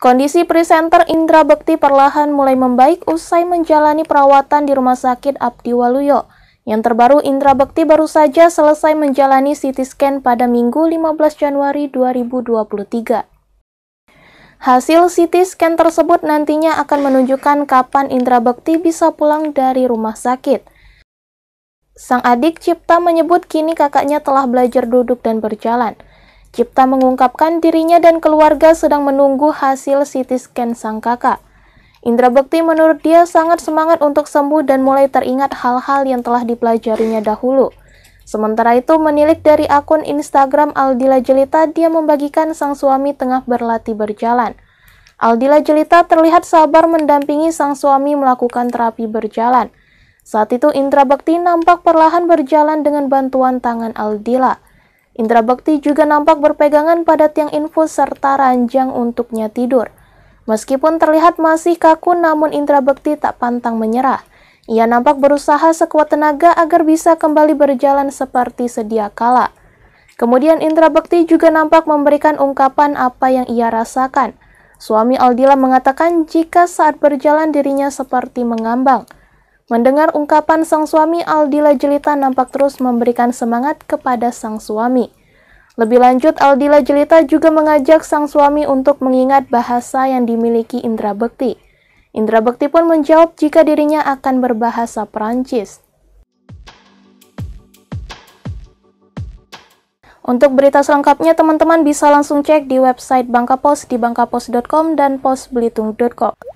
Kondisi presenter Indra Bekti perlahan mulai membaik usai menjalani perawatan di Rumah Sakit Abdi Waluyo. Yang terbaru, Indra Bekti baru saja selesai menjalani CT scan pada Minggu 15 Januari 2023. Hasil CT scan tersebut nantinya akan menunjukkan kapan Indra Bekti bisa pulang dari rumah sakit. Sang adik Cipta menyebut kini kakaknya telah belajar duduk dan berjalan. Cipta mengungkapkan dirinya dan keluarga sedang menunggu hasil CT scan sang kakak. Indra Bekti menurut dia sangat semangat untuk sembuh dan mulai teringat hal-hal yang telah dipelajarinya dahulu. Sementara itu, menilik dari akun Instagram Aldila Jelita, dia membagikan sang suami tengah berlatih berjalan. Aldila Jelita terlihat sabar mendampingi sang suami melakukan terapi berjalan. Saat itu Indra Bekti nampak perlahan berjalan dengan bantuan tangan Aldila. Indra Bakti juga nampak berpegangan pada tiang infus serta ranjang untuknya tidur. Meskipun terlihat masih kaku namun Indra Bakti tak pantang menyerah. Ia nampak berusaha sekuat tenaga agar bisa kembali berjalan seperti sedia kala. Kemudian Indra Bakti juga nampak memberikan ungkapan apa yang ia rasakan. Suami Aldila mengatakan jika saat berjalan dirinya seperti mengambang. Mendengar ungkapan sang suami, Aldila Jelita nampak terus memberikan semangat kepada sang suami. Lebih lanjut, Aldila Jelita juga mengajak sang suami untuk mengingat bahasa yang dimiliki Indra Bekti. Indra Bekti pun menjawab jika dirinya akan berbahasa Perancis. Untuk berita selengkapnya, teman-teman bisa langsung cek di website Bangka di bangkapos.com dan posbelitung.com.